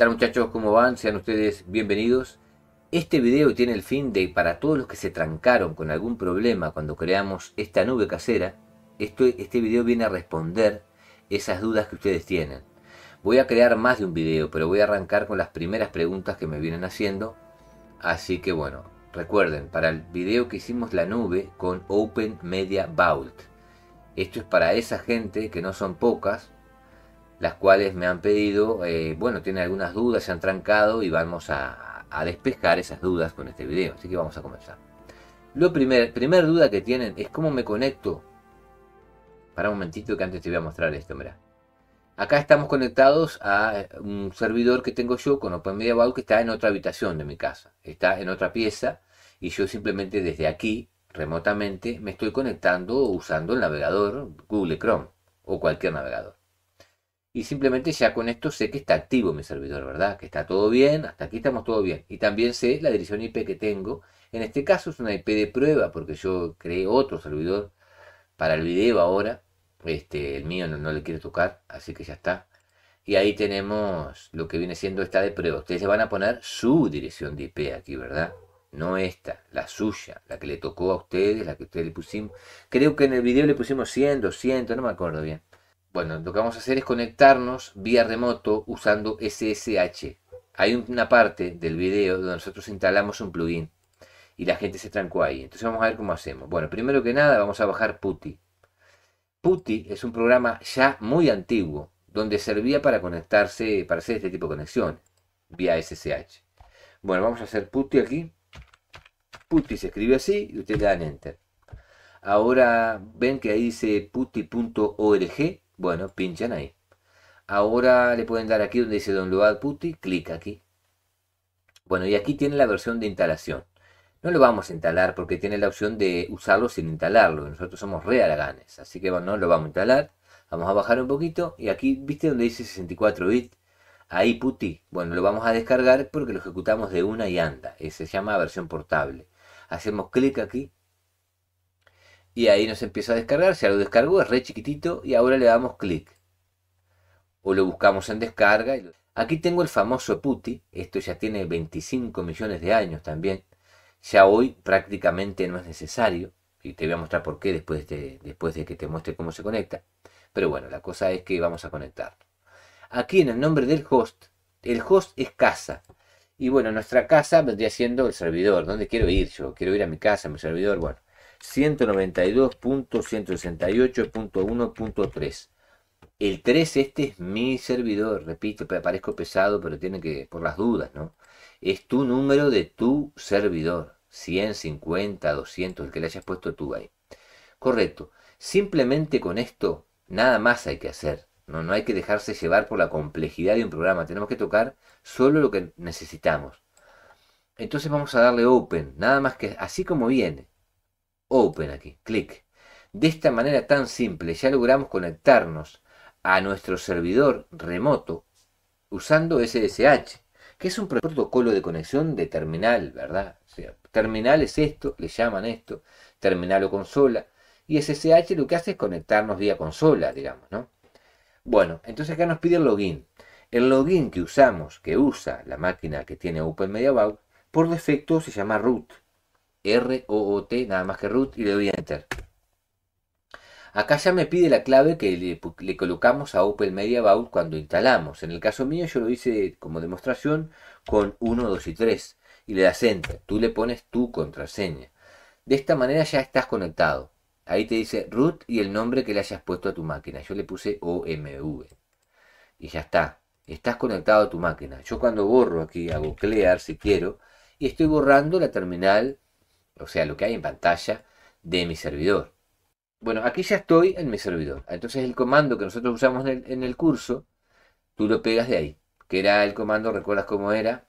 tal muchachos? ¿Cómo van? Sean ustedes bienvenidos. Este video tiene el fin de, para todos los que se trancaron con algún problema cuando creamos esta nube casera, este video viene a responder esas dudas que ustedes tienen. Voy a crear más de un video, pero voy a arrancar con las primeras preguntas que me vienen haciendo. Así que bueno, recuerden, para el video que hicimos la nube con Open Media Vault. Esto es para esa gente que no son pocas, las cuales me han pedido, eh, bueno, tienen algunas dudas, se han trancado y vamos a, despejar esas dudas con este video. Así que vamos a comenzar. Lo primer, duda que tienen es cómo me conecto. Para un momentito que antes te voy a mostrar esto, mira. Acá estamos conectados a eh, un servidor que tengo yo con OpenMediaVault que está en otra habitación de mi casa. Está en otra pieza y yo simplemente desde aquí, remotamente, me estoy conectando usando el navegador Google Chrome o cualquier navegador y simplemente ya con esto sé que está activo mi servidor, ¿verdad? Que está todo bien, hasta aquí estamos todo bien. Y también sé la dirección IP que tengo. En este caso es una IP de prueba porque yo creé otro servidor para el video ahora. Este, el mío no, le quiere tocar, así que ya está. Y ahí tenemos lo que viene siendo esta de prueba. Ustedes se van a poner su dirección de IP aquí, ¿verdad? No esta, la suya, la que le tocó a ustedes, la que ustedes le pusimos. Creo que en el video le pusimos 100, 200, no me acuerdo bien. Bueno, lo que vamos a hacer es conectarnos vía remoto usando SSH. Hay una parte del video donde nosotros instalamos un plugin y la gente se trancó ahí. Entonces vamos a ver cómo hacemos. Bueno, primero que nada vamos a bajar PuTTY. PuTTY es un programa ya muy antiguo donde servía para conectarse, para hacer este tipo de conexión vía SSH. Bueno, vamos a hacer PuTTY aquí. PuTTY se escribe así y ustedes le dan Enter. Ahora ven que ahí dice PuTTY.org. Bueno, pinchan ahí. Ahora le pueden dar aquí donde dice download putty, clic aquí. Bueno, y aquí tiene la versión de instalación. No lo vamos a instalar porque tiene la opción de usarlo sin instalarlo. Nosotros somos re así que bueno, no lo vamos a instalar. Vamos a bajar un poquito y aquí, ¿viste donde dice 64 bits? Ahí PuTTY. Bueno, lo vamos a descargar porque lo ejecutamos de una y anda. Se llama versión portable. Hacemos clic aquí y ahí nos empieza a descargar. Si ya lo descargó, es re chiquitito y ahora le damos clic. O lo buscamos en descarga. Aquí tengo el famoso Putty, esto ya tiene 25 millones de años también. Ya hoy prácticamente no es necesario. Y te voy a mostrar por qué después de, después de que te muestre cómo se conecta. Pero bueno, la cosa es que vamos a conectar. Aquí en el nombre del host, el host es casa. Y bueno, nuestra casa vendría siendo el servidor. ¿Dónde quiero ir yo? Quiero ir a mi casa, a mi servidor. Bueno, 192.168.1.3. El 3 este es mi servidor, repito, parezco pesado, pero tiene que, por las dudas, ¿no? Es tu número de tu servidor, 150, 200, el que le hayas puesto tú ahí. Correcto. Simplemente con esto, nada más hay que hacer. No, no hay que dejarse llevar por la complejidad de un programa. Tenemos que tocar solo lo que necesitamos. Entonces vamos a darle open, nada más que así como viene. Open aquí, clic. De esta manera tan simple ya logramos conectarnos a nuestro servidor remoto usando SSH, que es un protocolo de conexión de terminal, ¿verdad? sea, terminal es esto, le llaman esto, terminal o consola, y SSH lo que hace es conectarnos vía consola, digamos, ¿no? Bueno, entonces acá nos pide el login. El login que usamos, que usa la máquina que tiene OpenMediaVault, por defecto se llama root r o t nada más que root, y le doy enter. Acá ya me pide la clave que le, colocamos a Opel Media cuando instalamos. En el caso mío yo lo hice como demostración con 1, 2 y 3 y le das enter. Tú le pones tu contraseña. De esta manera ya estás conectado. Ahí te dice root y el nombre que le hayas puesto a tu máquina. Yo le puse OMV. Y ya está. Estás conectado a tu máquina. Yo cuando borro aquí hago clear si quiero. Y estoy borrando la terminal o sea, lo que hay en pantalla de mi servidor. Bueno, aquí ya estoy en mi servidor. Entonces el comando que nosotros usamos en el, curso, tú lo pegas de ahí. Que era el comando, ¿recuerdas cómo era?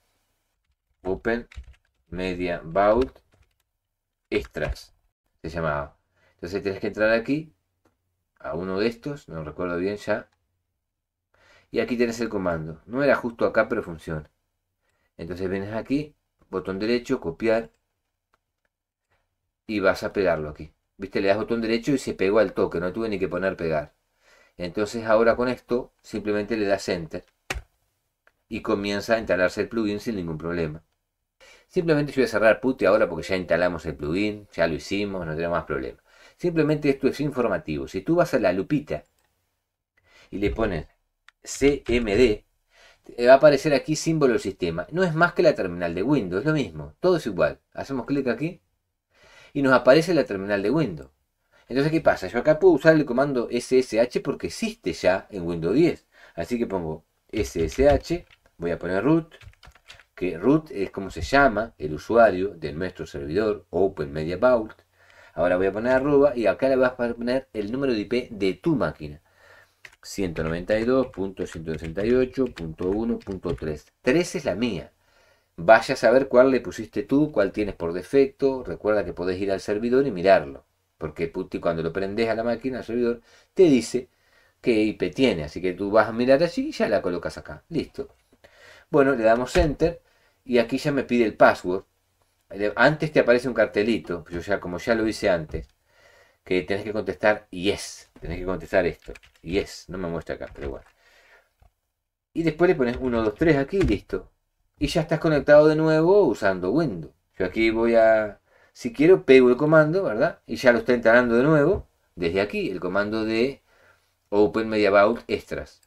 Open Media bout Extras. Se llamaba. Entonces tienes que entrar aquí a uno de estos, no recuerdo bien ya. Y aquí tienes el comando. No era justo acá, pero funciona. Entonces vienes aquí, botón derecho, copiar y vas a pegarlo aquí. Viste, le das botón derecho y se pegó al toque, no tuve ni que poner pegar. Entonces ahora con esto simplemente le das enter y comienza a instalarse el plugin sin ningún problema. Simplemente yo voy a cerrar Putty ahora porque ya instalamos el plugin, ya lo hicimos, no tenemos más problema. Simplemente esto es informativo. Si tú vas a la lupita y le pones CMD, va a aparecer aquí símbolo del sistema. No es más que la terminal de Windows, es lo mismo, todo es igual. Hacemos clic aquí y nos aparece la terminal de Windows. Entonces, ¿qué pasa? Yo acá puedo usar el comando ssh porque existe ya en Windows 10. Así que pongo ssh, voy a poner root, que root es como se llama el usuario de nuestro servidor OpenMediaVault. Ahora voy a poner arroba y acá le vas a poner el número de IP de tu máquina. 192.168.1.3. 3 es la mía. Vaya a saber cuál le pusiste tú, cuál tienes por defecto. Recuerda que podés ir al servidor y mirarlo. Porque puti cuando lo prendes a la máquina, al servidor, te dice qué IP tiene. Así que tú vas a mirar allí y ya la colocas acá. Listo. Bueno, le damos Enter y aquí ya me pide el password. Antes te aparece un cartelito, yo ya, como ya lo hice antes, que tenés que contestar yes. Tenés que contestar esto. Yes. No me muestra acá, pero bueno. Y después le pones 1, 2, 3 aquí y listo y ya estás conectado de nuevo usando Windows. Yo aquí voy a, si quiero, pego el comando, ¿verdad? Y ya lo está instalando de nuevo desde aquí, el comando de Open Media Extras.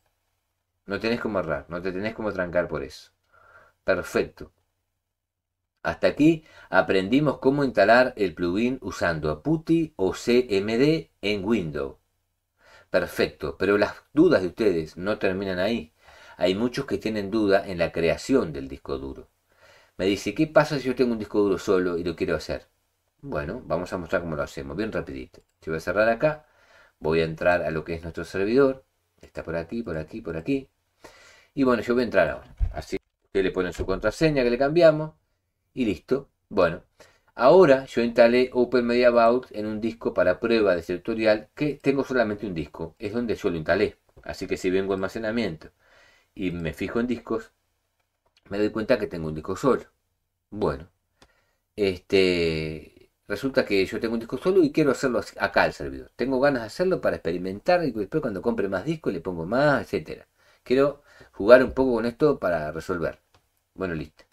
No tenés como errar, no te tenés como trancar por eso. Perfecto. Hasta aquí aprendimos cómo instalar el plugin usando Aputi o CMD en Windows. Perfecto, pero las dudas de ustedes no terminan ahí hay muchos que tienen duda en la creación del disco duro. Me dice, ¿qué pasa si yo tengo un disco duro solo y lo quiero hacer? Bueno, vamos a mostrar cómo lo hacemos, bien rapidito. Yo voy a cerrar acá, voy a entrar a lo que es nuestro servidor, está por aquí, por aquí, por aquí. Y bueno, yo voy a entrar ahora. Así que le ponen su contraseña que le cambiamos y listo. Bueno, ahora yo instalé Open Media en un disco para prueba de tutorial que tengo solamente un disco, es donde yo lo instalé. Así que si vengo almacenamiento y me fijo en discos, me doy cuenta que tengo un disco solo. Bueno, este, resulta que yo tengo un disco solo y quiero hacerlo acá al servidor. Tengo ganas de hacerlo para experimentar y después cuando compre más discos le pongo más, etcétera. Quiero jugar un poco con esto para resolver. Bueno, listo.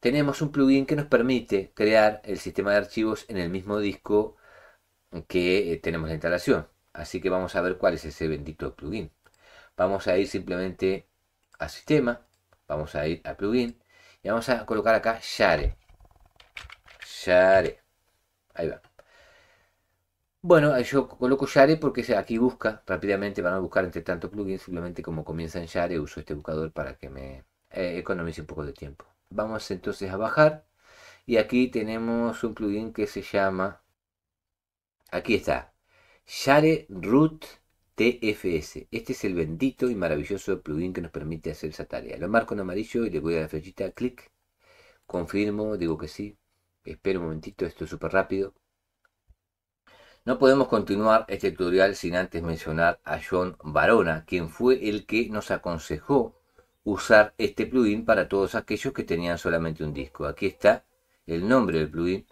Tenemos un plugin que nos permite crear el sistema de archivos en el mismo disco que eh, tenemos la instalación. Así que vamos a ver cuál es ese bendito plugin. Vamos a ir simplemente a sistema, vamos a ir a plugin y vamos a colocar acá share. Share. Ahí va. Bueno, yo coloco Share porque aquí busca rápidamente, van a buscar entre tanto plugin simplemente como comienza en Share, uso este buscador para que me eh, economice un poco de tiempo. Vamos entonces a bajar y aquí tenemos un plugin que se llama, aquí está, Share Root TFS. Este es el bendito y maravilloso plugin que nos permite hacer esa tarea. Lo marco en amarillo y le voy a la flechita, clic, confirmo, digo que sí. Espero un momentito, esto es súper rápido. No podemos continuar este tutorial sin antes mencionar a John Barona, quien fue el que nos aconsejó usar este plugin para todos aquellos que tenían solamente un disco. Aquí está el nombre del plugin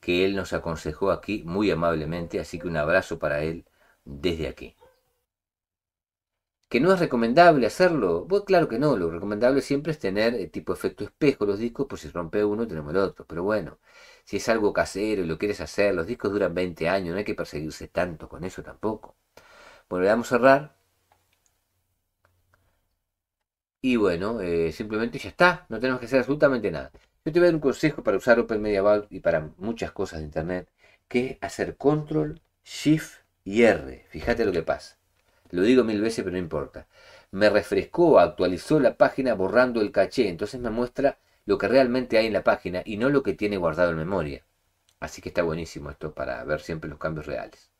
que él nos aconsejó aquí muy amablemente, así que un abrazo para él desde aquí que no es recomendable hacerlo. Pues claro que no, lo recomendable siempre es tener el eh, tipo efecto espejo los discos, por si rompe uno tenemos el otro. Pero bueno, si es algo casero y lo quieres hacer, los discos duran 20 años, no hay que perseguirse tanto con eso tampoco. Bueno, le damos a cerrar. Y bueno, eh, simplemente ya está, no tenemos que hacer absolutamente nada. Yo te voy a dar un consejo para usar Open Media Vault y para muchas cosas de Internet, que es hacer Control, Shift y R. Fíjate lo que pasa. Lo digo mil veces, pero no importa. Me refrescó, actualizó la página borrando el caché. Entonces me muestra lo que realmente hay en la página y no lo que tiene guardado en memoria. Así que está buenísimo esto para ver siempre los cambios reales.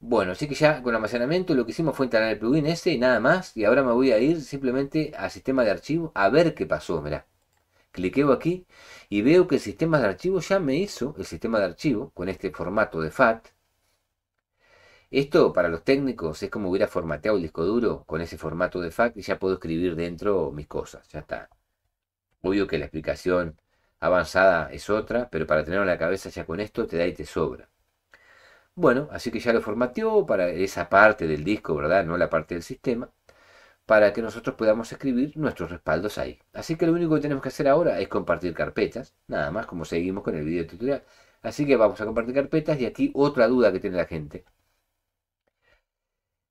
Bueno, así que ya con almacenamiento lo que hicimos fue instalar el plugin ese y nada más. Y ahora me voy a ir simplemente al sistema de archivo a ver qué pasó. Mirá, cliqueo aquí y veo que el sistema de archivo ya me hizo el sistema de archivo con este formato de FAT esto para los técnicos es como hubiera formateado el disco duro con ese formato de fact y ya puedo escribir dentro mis cosas, ya está. Obvio que la explicación avanzada es otra, pero para tenerlo en la cabeza ya con esto te da y te sobra. Bueno, así que ya lo formateó para esa parte del disco, ¿verdad? No la parte del sistema, para que nosotros podamos escribir nuestros respaldos ahí. Así que lo único que tenemos que hacer ahora es compartir carpetas, nada más como seguimos con el video tutorial. Así que vamos a compartir carpetas y aquí otra duda que tiene la gente.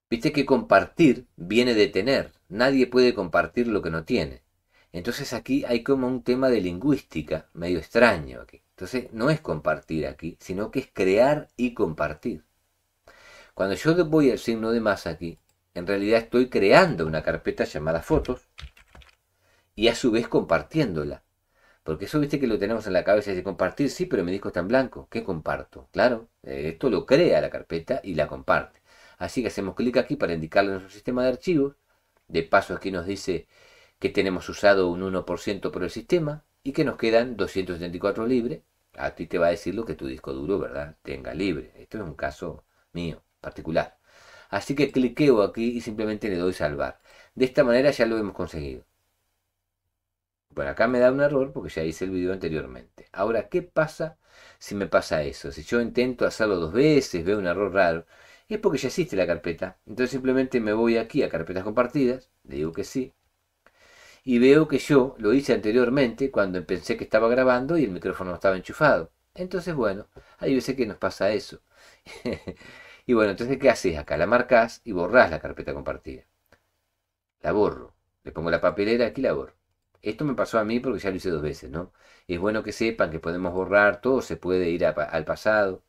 Viste que compartir viene de tener. Nadie puede compartir lo que no tiene. Entonces aquí hay como un tema de lingüística medio extraño aquí. Entonces no es compartir aquí, sino que es crear y compartir. Cuando yo voy al signo de más aquí, en realidad estoy creando una carpeta llamada fotos y a su vez compartiéndola. Porque eso viste que lo tenemos en la cabeza de compartir, sí, pero me disco está en blanco. ¿Qué comparto? Claro, eh, esto lo crea la carpeta y la comparte. Así que hacemos clic aquí para indicarle nuestro sistema de archivos. De paso aquí nos dice que tenemos usado un 1% por el sistema y que nos quedan 274 libres. A ti te va a decir lo que tu disco duro, ¿verdad? Tenga libre. Esto es un caso mío, particular. Así que cliqueo aquí y simplemente le doy salvar. De esta manera ya lo hemos conseguido. Bueno, acá me da un error porque ya hice el video anteriormente. Ahora, ¿qué pasa si me pasa eso? Si yo intento hacerlo dos veces, veo un error raro es porque ya existe la carpeta. Entonces simplemente me voy aquí a carpetas compartidas, le digo que sí, y veo que yo lo hice anteriormente cuando pensé que estaba grabando y el micrófono no estaba enchufado. Entonces, bueno, hay veces que nos pasa eso. y bueno, entonces, ¿qué haces acá? La marcas y borrás la carpeta compartida. La borro. Le pongo la papelera aquí la borro. Esto me pasó a mí porque ya lo hice dos veces, ¿no? es bueno que sepan que podemos borrar, todo se puede ir al pasado.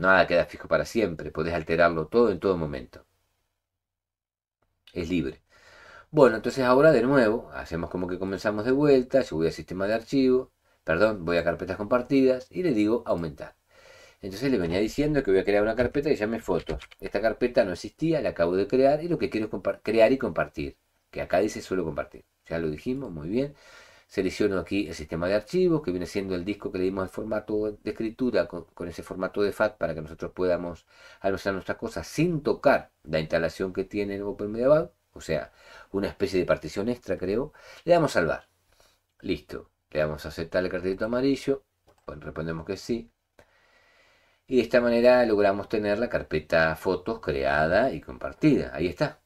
Nada queda fijo para siempre, podés alterarlo todo en todo momento. Es libre. Bueno, entonces ahora de nuevo, hacemos como que comenzamos de vuelta, yo voy al sistema de archivo, perdón, voy a carpetas compartidas y le digo aumentar. Entonces le venía diciendo que voy a crear una carpeta y llame fotos. Esta carpeta no existía, la acabo de crear y lo que quiero es crear y compartir. Que acá dice suelo compartir. Ya lo dijimos, muy bien. Selecciono aquí el sistema de archivos, que viene siendo el disco que le dimos el formato de escritura con, ese formato de FAT para que nosotros podamos almacenar nuestras cosas sin tocar la instalación que tiene el OpenMediaVault, o sea, una especie de partición extra, creo. Le damos a salvar. Listo. Le damos a aceptar el cartelito amarillo. Bueno, respondemos que sí. Y de esta manera logramos tener la carpeta fotos creada y compartida. Ahí está.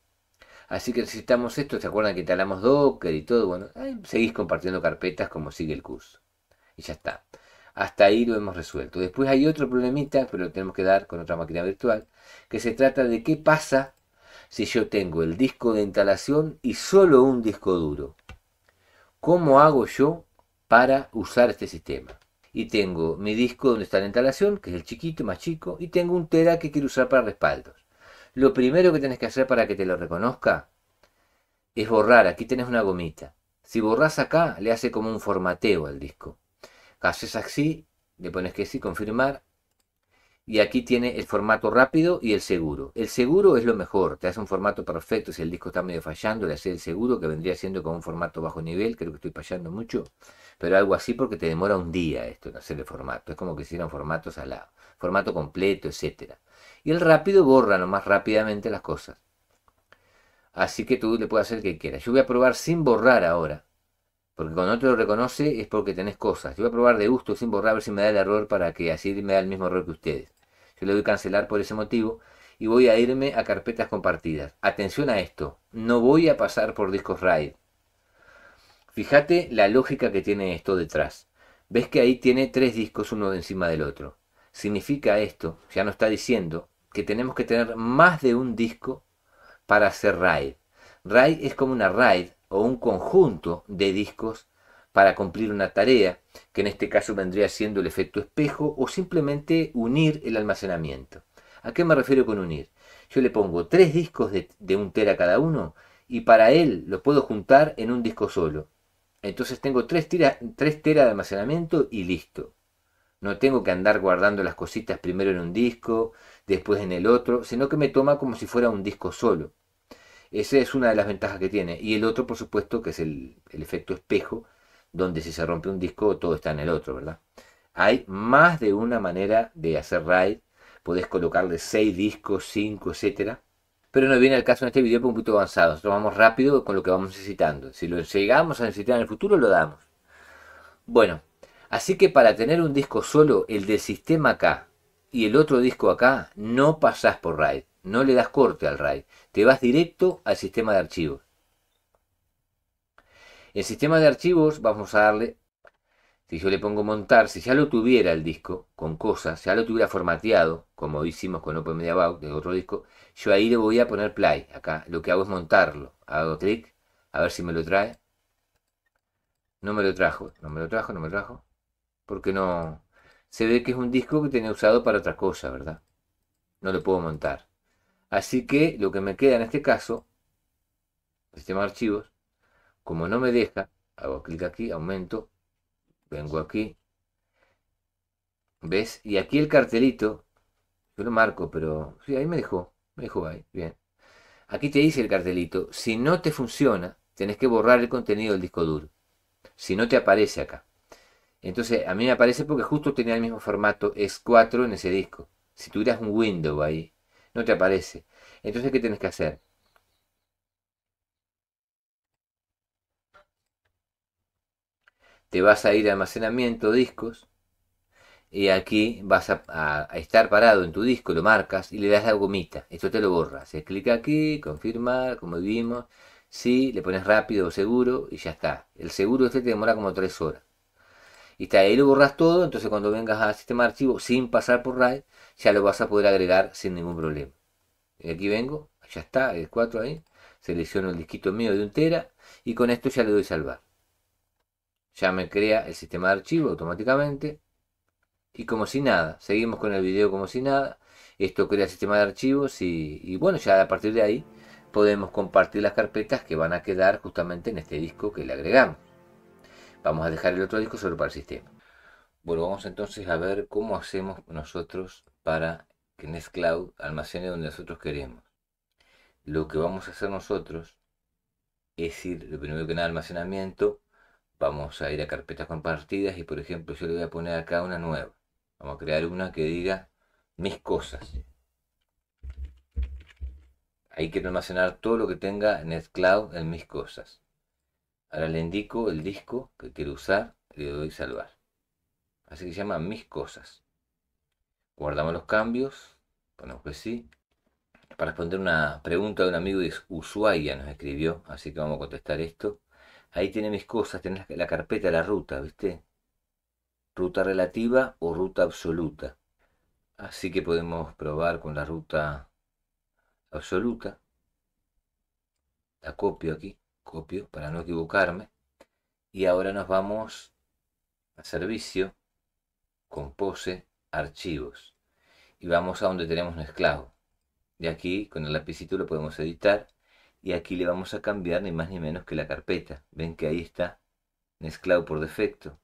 Así que necesitamos esto, ¿se acuerdan que instalamos Docker y todo? Bueno, seguís compartiendo carpetas como sigue el curso. Y ya está. Hasta ahí lo hemos resuelto. Después hay otro problemita, pero lo tenemos que dar con otra máquina virtual, que se trata de qué pasa si yo tengo el disco de instalación y solo un disco duro. ¿Cómo hago yo para usar este sistema? Y tengo mi disco donde está la instalación, que es el chiquito, más chico, y tengo un tera que quiero usar para respaldos. Lo primero que tienes que hacer para que te lo reconozca es borrar. Aquí tenés una gomita. Si borras acá, le hace como un formateo al disco. Haces así, le pones que sí, confirmar, y aquí tiene el formato rápido y el seguro. El seguro es lo mejor, te hace un formato perfecto. Si el disco está medio fallando, le hace el seguro, que vendría siendo con un formato bajo nivel. Creo que estoy fallando mucho, pero algo así porque te demora un día esto en hacer el formato. Es como que hicieran formatos al lado, formato completo, etcétera. Y el rápido borra más rápidamente las cosas. Así que tú le puedes hacer que quieras. Yo voy a probar sin borrar ahora. Porque cuando no te lo reconoce es porque tenés cosas. Yo voy a probar de gusto sin borrar a ver si me da el error para que así me da el mismo error que ustedes yo voy a cancelar por ese motivo y voy a irme a carpetas compartidas. Atención a esto, no voy a pasar por discos RAID. Fíjate la lógica que tiene esto detrás. Ves que ahí tiene tres discos uno encima del otro. Significa esto, ya no está diciendo, que tenemos que tener más de un disco para hacer RAID. RAID es como una RAID o un conjunto de discos para cumplir una tarea, que en este caso vendría siendo el efecto espejo o simplemente unir el almacenamiento. ¿A qué me refiero con unir? Yo le pongo tres discos de, un tera cada uno y para él lo puedo juntar en un disco solo. Entonces tengo tres tera, de almacenamiento y listo. No tengo que andar guardando las cositas primero en un disco, después en el otro, sino que me toma como si fuera un disco solo. Esa es una de las ventajas que tiene. Y el otro, por supuesto, que es el efecto espejo, donde si se rompe un disco todo está en el otro, ¿verdad? Hay más de una manera de hacer RAID, podés colocarle 6 discos, 5, etcétera. Pero no viene el caso en este video porque un poquito avanzado. Nosotros vamos rápido con lo que vamos necesitando. Si lo llegamos a necesitar en el futuro, lo damos. Bueno, así que para tener un disco solo, el del sistema acá y el otro disco acá, no pasás por RAID. No le das corte al RAID. Te vas directo al sistema de archivos. El sistema de archivos, vamos a darle, si yo le pongo montar, si ya lo tuviera el disco con cosas, ya lo tuviera formateado, como hicimos con Open Media de otro disco, yo ahí le voy a poner play. Acá lo que hago es montarlo. Hago clic, a ver si me lo trae. No me lo trajo, no me lo trajo, no me lo trajo. Porque no... Se ve que es un disco que tenía usado para otra cosa, ¿verdad? No lo puedo montar. Así que lo que me queda en este caso, sistema de archivos, como no me deja, hago clic aquí, aumento, vengo aquí. ¿Ves? Y aquí el cartelito, yo lo marco, pero sí, ahí me dejó, me dejó ahí, bien. Aquí te dice el cartelito, si no te funciona, tenés que borrar el contenido del disco duro. Si no te aparece acá. Entonces, a mí me aparece porque justo tenía el mismo formato S4 en ese disco. Si tuvieras un window ahí, no te aparece. Entonces, ¿qué tenés que hacer? te vas a ir a almacenamiento, discos, y aquí vas a, estar parado en tu disco, lo marcas y le das la gomita. Esto te lo borra. Se clica aquí, confirmar, como vimos. Sí, le pones rápido o seguro y ya está. El seguro este te demora como tres horas. Y está ahí, lo borras todo. Entonces, cuando vengas al sistema archivo sin pasar por RAID, ya lo vas a poder agregar sin ningún problema. Y aquí vengo, ya está, el 4 ahí. Selecciono el disquito mío de un tera y con esto ya le doy salvar. Ya me crea el sistema de archivo automáticamente. Y como si nada, seguimos con el video como si nada. Esto crea el sistema de archivos y, bueno, ya a partir de ahí podemos compartir las carpetas que van a quedar justamente en este disco que le agregamos. Vamos a dejar el otro disco solo para el sistema. volvamos entonces a ver cómo hacemos nosotros para que Cloud almacene donde nosotros queremos. Lo que vamos a hacer nosotros es ir, lo primero que nada, almacenamiento, Vamos a ir a carpetas compartidas y por ejemplo yo le voy a poner acá una nueva. Vamos a crear una que diga mis cosas. Ahí quiero almacenar todo lo que tenga NetCloud en mis cosas. Ahora le indico el disco que quiero usar y le doy salvar. Así que se llama mis cosas. Guardamos los cambios. Ponemos que sí. Para responder una pregunta de un amigo de Ushuaia nos escribió, así que vamos a contestar esto ahí tiene mis cosas, tiene la, la carpeta, la ruta, ¿viste? Ruta relativa o ruta absoluta. Así que podemos probar con la ruta absoluta. La copio aquí, copio para no equivocarme. Y ahora nos vamos a servicio, compose, archivos. Y vamos a donde tenemos un esclavo. De aquí, con el lapicito lo podemos editar y aquí le vamos a cambiar ni más ni menos que la carpeta. Ven que ahí está mezclado por defecto.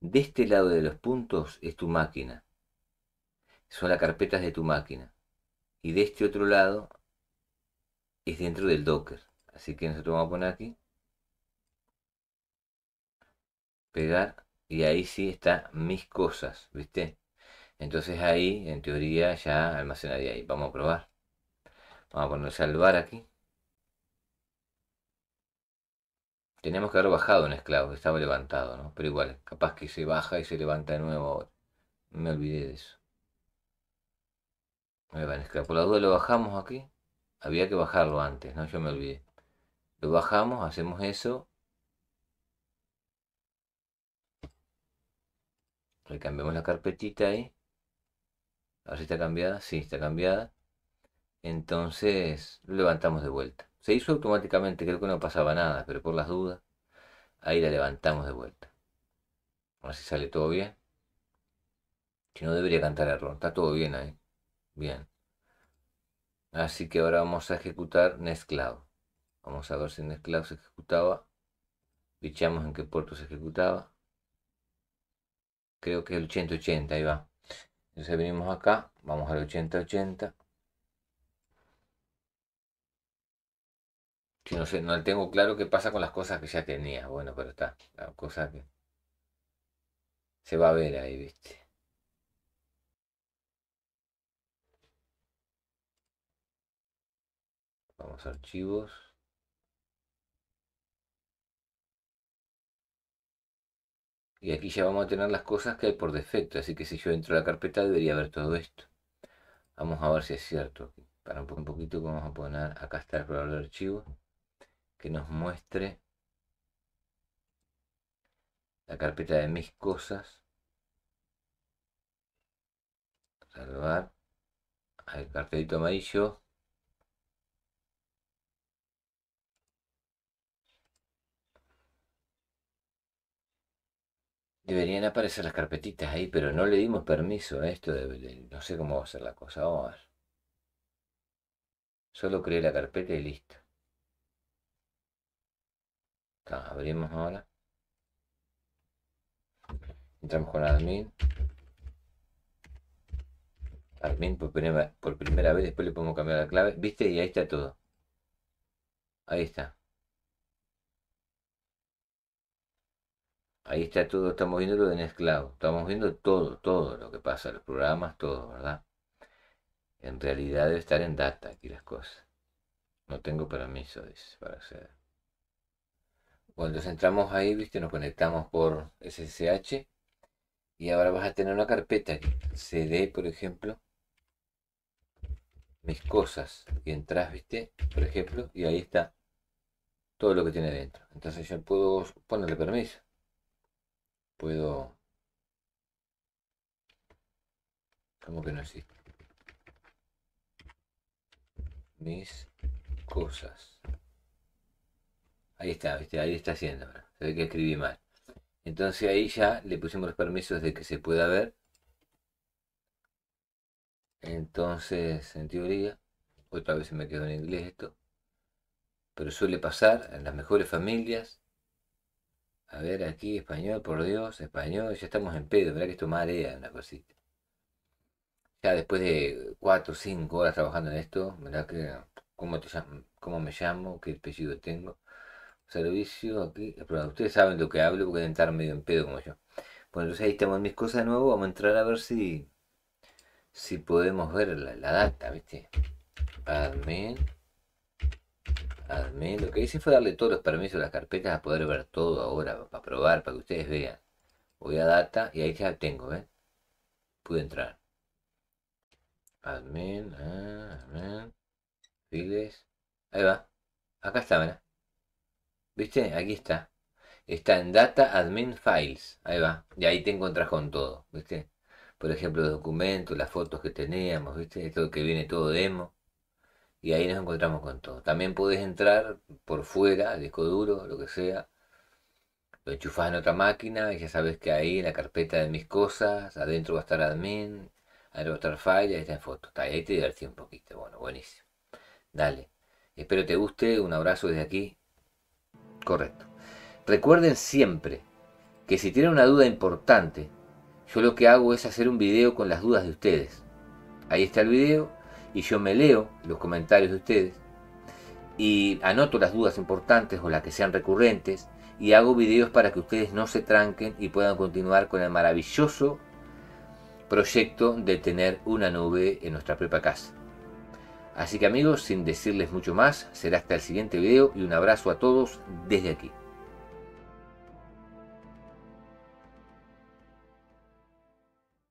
De este lado de los puntos es tu máquina. Son las carpetas de tu máquina. Y de este otro lado es dentro del Docker. Así que nosotros vamos a poner aquí. Pegar. Y ahí sí está mis cosas. ¿Viste? Entonces ahí, en teoría, ya almacenaría ahí. Vamos a probar. Vamos a poner salvar aquí. Teníamos que haber bajado un esclavo, estaba levantado, ¿no? Pero igual, capaz que se baja y se levanta de nuevo Me olvidé de eso. me esclavo. Por la duda lo bajamos aquí. Había que bajarlo antes, ¿no? Yo me olvidé. Lo bajamos, hacemos eso. Recambiamos la carpetita ahí. A ver si está cambiada. Sí, está cambiada. Entonces lo levantamos de vuelta. Se hizo automáticamente, creo que no pasaba nada, pero por las dudas, ahí la levantamos de vuelta. A ver si sale todo bien. Si no debería cantar error, está todo bien ahí. Bien. Así que ahora vamos a ejecutar NesCloud. Vamos a ver si NesCloud se ejecutaba. Fichamos en qué puerto se ejecutaba. Creo que el 8080, ahí va. Entonces venimos acá, vamos al 8080. no sé, no tengo claro qué pasa con las cosas que ya tenía. Bueno, pero está, la cosa que se va a ver ahí, viste. Vamos a archivos. Y aquí ya vamos a tener las cosas que hay por defecto, así que si yo entro a la carpeta debería ver todo esto. Vamos a ver si es cierto. Para un poquito vamos a poner, acá está el probador de que nos muestre la carpeta de mis cosas. Salvar El cartelito amarillo. Deberían aparecer las carpetitas ahí, pero no le dimos permiso a esto. no sé cómo va a ser la cosa. Vamos a ver. Solo creé la carpeta y listo abrimos ahora. Entramos con admin. Admin por primera, por primera vez, después le podemos cambiar la clave. ¿Viste? Y ahí está todo. Ahí está. Ahí está todo, estamos viendo lo de esclavo estamos viendo todo, todo lo que pasa, los programas, todo, ¿verdad? En realidad debe estar en data aquí las cosas. No tengo permiso, dice, para acceder. Cuando entramos ahí, viste, nos conectamos por SSH y ahora vas a tener una carpeta CD, por ejemplo, mis cosas y entras, viste, por ejemplo, y ahí está todo lo que tiene dentro. Entonces yo puedo ponerle permiso. Puedo... ¿Cómo que no existe? Mis cosas. Ahí está, ¿viste? ahí está haciendo Se ve que escribí mal. Entonces ahí ya le pusimos los permisos de que se pueda ver. Entonces, en teoría, otra vez se me quedó en inglés esto. Pero suele pasar en las mejores familias. A ver, aquí, español, por Dios, español, ya estamos en pedo, ¿verdad que esto marea una cosita? Ya después de cuatro o 5 horas trabajando en esto, ¿verdad que cómo, te cómo me llamo, qué apellido tengo? servicio aquí. ustedes saben lo que hablo porque entrar estar medio en pedo como yo. Bueno, entonces ahí estamos mis cosas de nuevo. Vamos a entrar a ver si si podemos ver la, data, ¿viste? Admin. Admin. Lo que hice fue darle todos los permisos a las carpetas a poder ver todo ahora, para probar, para que ustedes vean. Voy a data y ahí ya tengo, ¿ven? Pude entrar. Admin, ah, admin, files. Ahí va. Acá está, ¿verdad? ¿Viste? Aquí está. Está en Data Admin Files. Ahí va. Y ahí te encontrás con todo. ¿Viste? Por ejemplo, los documentos, las fotos que teníamos. ¿Viste? Esto que viene todo demo. Y ahí nos encontramos con todo. También podés entrar por fuera, disco duro, lo que sea. Lo enchufás en otra máquina y ya sabes que ahí en la carpeta de mis cosas, adentro va a estar admin, adentro va a estar file, ahí está en fotos. Ahí te divertí un poquito. Bueno, buenísimo. Dale. Espero te guste. Un abrazo desde aquí. Correcto. Recuerden siempre que si tienen una duda importante, yo lo que hago es hacer un video con las dudas de ustedes. Ahí está el video y yo me leo los comentarios de ustedes y anoto las dudas importantes o las que sean recurrentes y hago videos para que ustedes no se tranquen y puedan continuar con el maravilloso proyecto de tener una nube en nuestra propia casa. Así que amigos, sin decirles mucho más, será hasta el siguiente video y un abrazo a todos desde aquí.